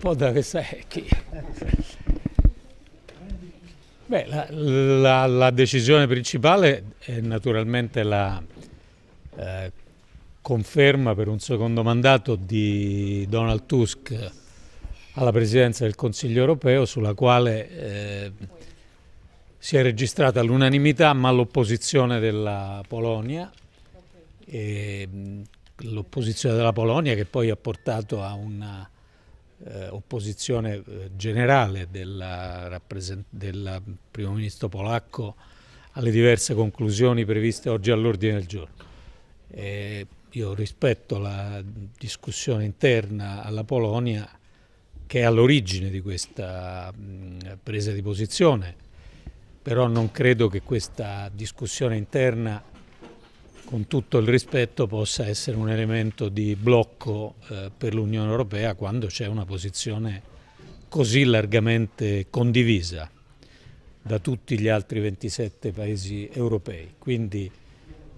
podersa è che... Beh, la, la, la, decisione principale è naturalmente la eh, conferma per un secondo mandato di Donald Tusk alla presidenza del Consiglio europeo sulla quale eh, si è registrata l'unanimità ma l'opposizione della Polonia, mm, l'opposizione della Polonia che poi ha portato a una eh, opposizione eh, generale del primo ministro polacco alle diverse conclusioni previste oggi all'ordine del giorno. E io rispetto la discussione interna alla Polonia che è all'origine di questa mh, presa di posizione, però non credo che questa discussione interna con tutto il rispetto possa essere un elemento di blocco eh, per l'Unione Europea quando c'è una posizione così largamente condivisa da tutti gli altri 27 paesi europei. Quindi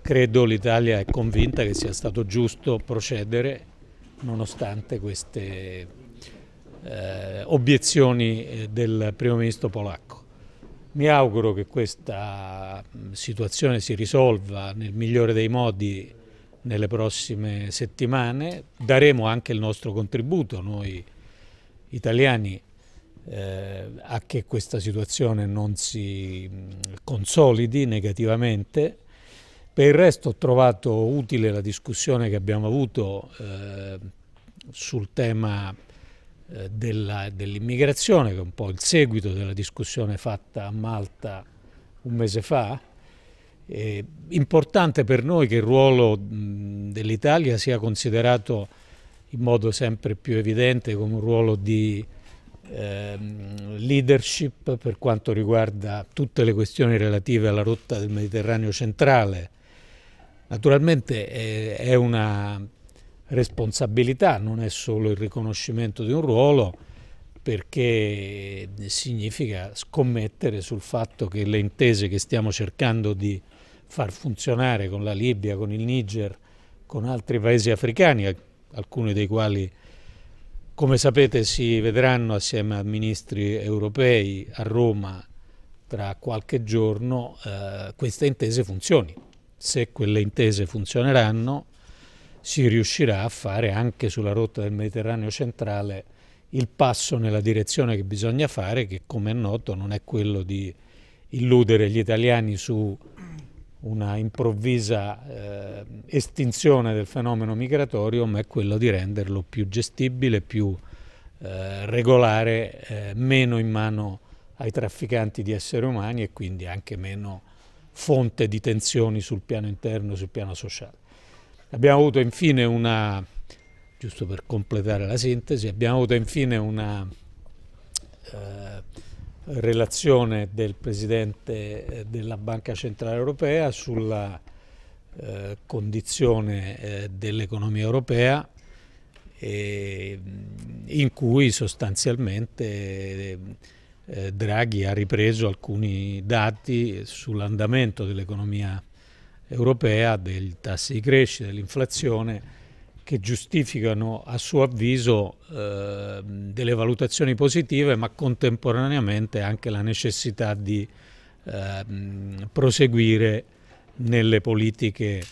credo l'Italia è convinta che sia stato giusto procedere nonostante queste eh, obiezioni eh, del primo ministro polacco. Mi auguro che questa mm, situazione si risolva nel migliore dei modi nelle prossime settimane. Daremo anche il nostro contributo, noi italiani, eh, a che questa situazione non si mm, consolidi negativamente. Per il resto ho trovato utile la discussione che abbiamo avuto eh, sul tema eh, dell'immigrazione, che è un po' il seguito della discussione fatta a Malta un mese fa. È importante per noi che il ruolo dell'Italia sia considerato in modo sempre più evidente come un ruolo di ehm, leadership per quanto riguarda tutte le questioni relative alla rotta del Mediterraneo centrale. Naturalmente eh, è una responsabilità, non è solo il riconoscimento di un ruolo, perché significa scommettere sul fatto che le intese che stiamo cercando di far funzionare con la Libia, con il Niger, con altri paesi africani, alcuni dei quali come sapete si vedranno assieme a ministri europei a Roma tra qualche giorno, eh, queste intese funzionino. Se quelle intese funzioneranno, si riuscirà a fare anche sulla rotta del Mediterraneo centrale il passo nella direzione che bisogna fare, che come è noto non è quello di illudere gli italiani su una improvvisa eh, estinzione del fenomeno migratorio, ma è quello di renderlo più gestibile, più eh, regolare, eh, meno in mano ai trafficanti di esseri umani e quindi anche meno fonte di tensioni sul piano interno e sul piano sociale. Abbiamo avuto infine una, giusto per completare la sintesi, abbiamo avuto infine una eh, relazione del Presidente eh, della Banca Centrale Europea sulla eh, condizione eh, dell'economia europea e, mm, in cui sostanzialmente eh, Draghi ha ripreso alcuni dati sull'andamento dell'economia europea europea dei tassi di crescita, dell'inflazione, che giustificano a suo avviso eh, delle valutazioni positive, ma contemporaneamente anche la necessità di eh, proseguire nelle politiche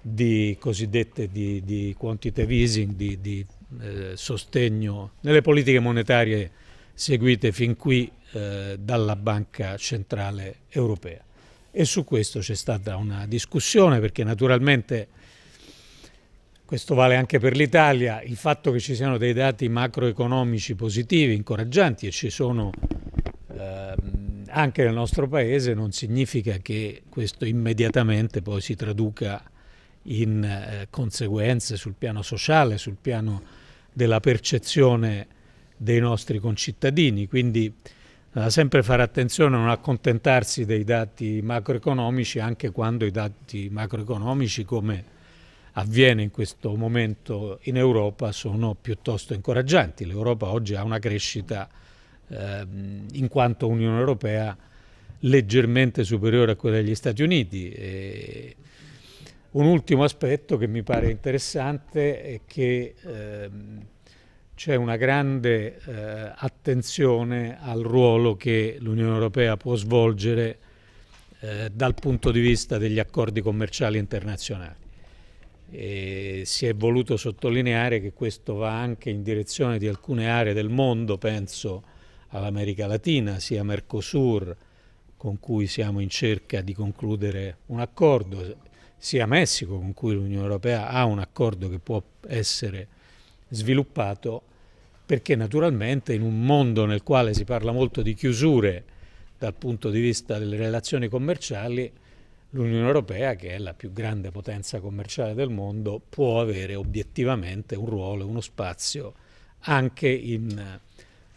di cosiddette di, di quantitative easing, di, di eh, sostegno, nelle politiche monetarie seguite fin qui eh, dalla Banca Centrale Europea e su questo c'è stata una discussione perché naturalmente questo vale anche per l'Italia, il fatto che ci siano dei dati macroeconomici positivi, incoraggianti e ci sono eh, anche nel nostro paese non significa che questo immediatamente poi si traduca in eh, conseguenze sul piano sociale, sul piano della percezione dei nostri concittadini. Quindi eh, sempre fare attenzione a non accontentarsi dei dati macroeconomici anche quando i dati macroeconomici come avviene in questo momento in Europa sono piuttosto incoraggianti. L'Europa oggi ha una crescita eh, in quanto Unione Europea leggermente superiore a quella degli Stati Uniti. E un ultimo aspetto che mi pare interessante è che eh, c'è una grande eh, attenzione al ruolo che l'Unione Europea può svolgere eh, dal punto di vista degli accordi commerciali internazionali. E si è voluto sottolineare che questo va anche in direzione di alcune aree del mondo, penso all'America Latina, sia Mercosur, con cui siamo in cerca di concludere un accordo, sia Messico, con cui l'Unione Europea ha un accordo che può essere sviluppato perché naturalmente in un mondo nel quale si parla molto di chiusure dal punto di vista delle relazioni commerciali, l'Unione Europea, che è la più grande potenza commerciale del mondo, può avere obiettivamente un ruolo, uno spazio anche in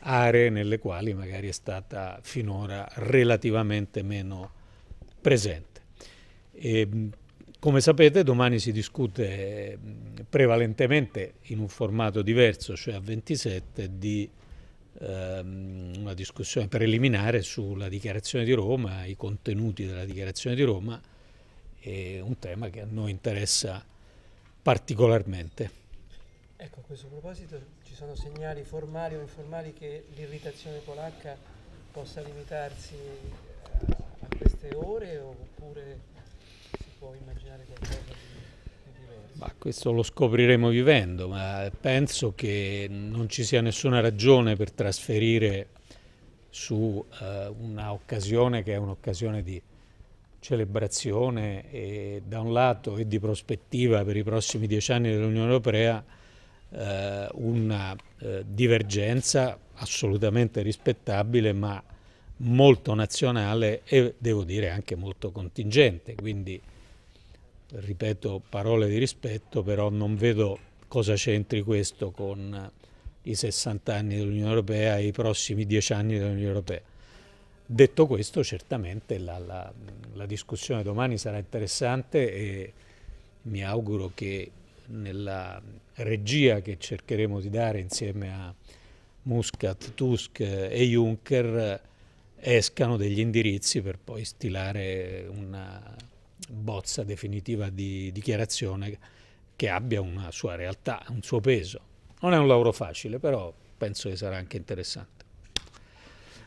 aree nelle quali magari è stata finora relativamente meno presente. E ehm, come sapete domani si discute prevalentemente in un formato diverso, cioè a 27, di ehm, una discussione preliminare sulla dichiarazione di Roma, i contenuti della dichiarazione di Roma, è un tema che a noi interessa particolarmente. Ecco, a questo proposito ci sono segnali formali o informali che l'irritazione polacca possa limitarsi eh, a queste ore oppure può immaginare qualcosa di, di diverso? Ma questo lo scopriremo vivendo, ma penso che non ci sia nessuna ragione per trasferire su eh, un'occasione che è un'occasione di celebrazione e, da un lato e di prospettiva per i prossimi dieci anni dell'Unione Europea eh, una eh, divergenza assolutamente rispettabile ma molto nazionale e devo dire anche molto contingente. Quindi ripeto, parole di rispetto, però non vedo cosa c'entri questo con eh, i 60 anni dell'Unione Europea e i prossimi 10 anni dell'Unione Europea. Detto questo, certamente la, la, la discussione domani sarà interessante e mi auguro che nella regia che cercheremo di dare insieme a Muscat, Tusk e Juncker eh, escano degli indirizzi per poi stilare una, bozza definitiva di dichiarazione che abbia una sua realtà, un suo peso. Non è un lavoro facile, però penso che sarà anche interessante.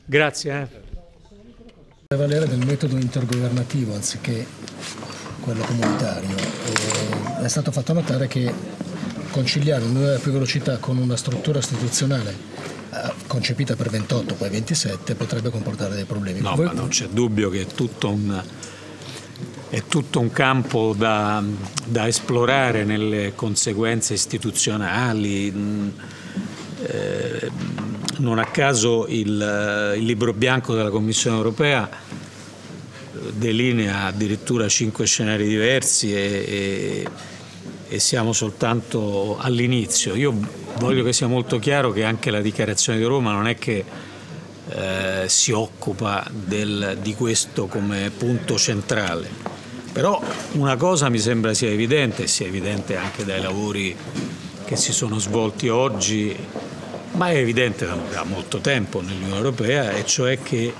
Grazie. Eh. Valere del metodo intergovernativo anziché quello comunitario. E eh, è stato fatto notare che conciliare un'unione a più velocità con una struttura istituzionale eh, concepita per 28, poi 27, potrebbe comportare dei problemi. No, Voi... ma non c'è dubbio che è tutto un è tutto un campo da, da esplorare nelle conseguenze istituzionali. Mm, eh, non a caso il, il libro bianco della Commissione europea eh, delinea addirittura cinque scenari diversi e, e, e siamo soltanto all'inizio. Io voglio che sia molto chiaro che anche la dichiarazione di Roma non è che eh, si occupa del, di questo come punto centrale. Però una cosa mi sembra sia evidente, sia evidente anche dai lavori che si sono svolti oggi, ma è evidente da molto tempo nell'Unione Europea, e cioè che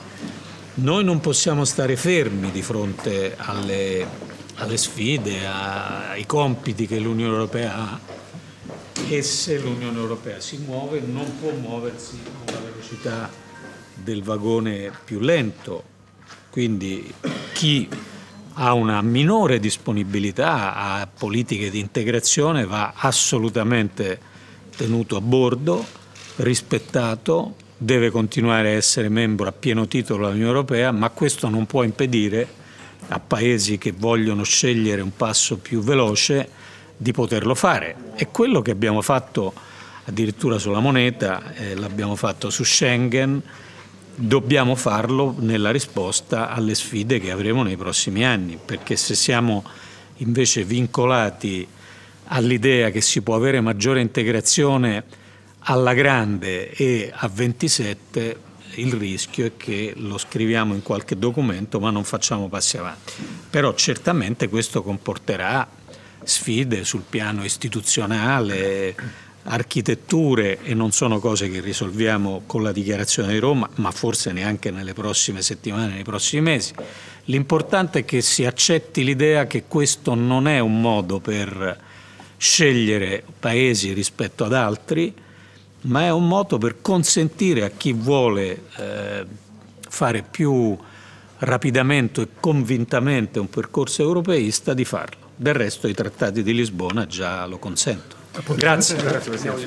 noi non possiamo stare fermi di fronte alle, alle sfide, a, ai compiti che l'Unione Europea ha e se l'Unione Europea si muove non può muoversi con la velocità del vagone più lento. Quindi chi ha una minore disponibilità a politiche di integrazione va assolutamente tenuto a bordo, rispettato, deve continuare a essere membro a pieno titolo dell'Unione Europea, ma questo non può impedire a paesi che vogliono scegliere un passo più veloce di poterlo fare. È quello che abbiamo fatto addirittura sulla moneta, eh, l'abbiamo fatto su Schengen, dobbiamo farlo nella risposta alle sfide che avremo nei prossimi anni, perché se siamo invece vincolati all'idea che si può avere maggiore integrazione alla grande e a 27, il rischio è che lo scriviamo in qualche documento ma non facciamo passi avanti. Però certamente questo comporterà sfide sul piano istituzionale, architetture e non sono cose che risolviamo con la dichiarazione di Roma, ma forse neanche nelle prossime settimane, nei prossimi mesi. L'importante è che si accetti l'idea che questo non è un modo per scegliere paesi rispetto ad altri, ma è un modo per consentire a chi vuole eh, fare più rapidamente e convintamente un percorso europeista di farlo. Del resto i trattati di Lisbona già lo consentono. Grazie. Grazie